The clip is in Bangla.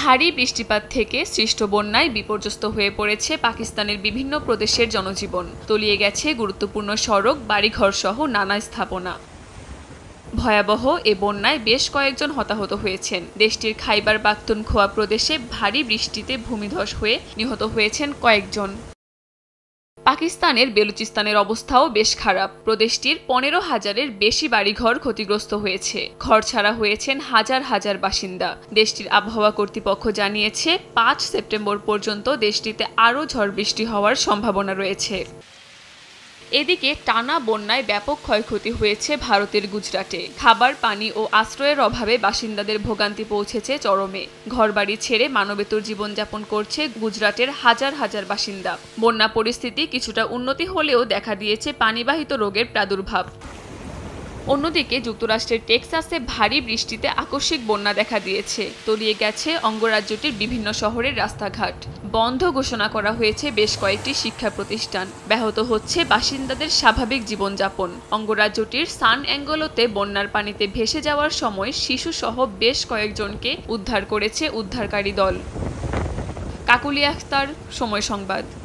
ভারী বৃষ্টিপাত থেকে সৃষ্ট বন্যায় বিপর্যস্ত হয়ে পড়েছে পাকিস্তানের বিভিন্ন প্রদেশের জনজীবন তলিয়ে গেছে গুরুত্বপূর্ণ সড়ক বাড়িঘর সহ নানা স্থাপনা ভয়াবহ এ বন্যায় বেশ কয়েকজন হতাহত হয়েছেন দেশটির খাইবার খোয়া প্রদেশে ভারী বৃষ্টিতে ভূমিধস হয়ে নিহত হয়েছেন কয়েকজন পাকিস্তানের বেলুচিস্তানের অবস্থাও বেশ খারাপ প্রদেশটির পনেরো হাজারের বেশি বাড়িঘর ক্ষতিগ্রস্ত হয়েছে ঘর ছাড়া হয়েছেন হাজার হাজার বাসিন্দা দেশটির আবহাওয়া কর্তৃপক্ষ জানিয়েছে পাঁচ সেপ্টেম্বর পর্যন্ত দেশটিতে আরও ঝড় বৃষ্টি হওয়ার সম্ভাবনা রয়েছে এদিকে টানা বন্যায় ব্যাপক ক্ষয়ক্ষতি হয়েছে ভারতের গুজরাটে খাবার পানি ও আশ্রয়ের অভাবে বাসিন্দাদের ভোগান্তি পৌঁছেছে চরমে ঘরবাড়ি ছেড়ে মানবেতর জীবনযাপন করছে গুজরাটের হাজার হাজার বাসিন্দা বন্যা পরিস্থিতি কিছুটা উন্নতি হলেও দেখা দিয়েছে পানিবাহিত রোগের প্রাদুর্ভাব অন্যদিকে যুক্তরাষ্ট্রের টেক্সাসে ভারী বৃষ্টিতে আকস্মিক বন্যা দেখা দিয়েছে তলিয়ে গেছে অঙ্গরাজ্যটির বিভিন্ন শহরের রাস্তাঘাট বন্ধ ঘোষণা করা হয়েছে বেশ কয়েকটি শিক্ষা প্রতিষ্ঠান ব্যাহত হচ্ছে বাসিন্দাদের স্বাভাবিক জীবনযাপন অঙ্গরাজ্যটির সান অ্যাঙ্গলোতে বন্যার পানিতে ভেসে যাওয়ার সময় শিশুসহ বেশ কয়েকজনকে উদ্ধার করেছে উদ্ধারকারী দল কাকুলি আখতার সময় সংবাদ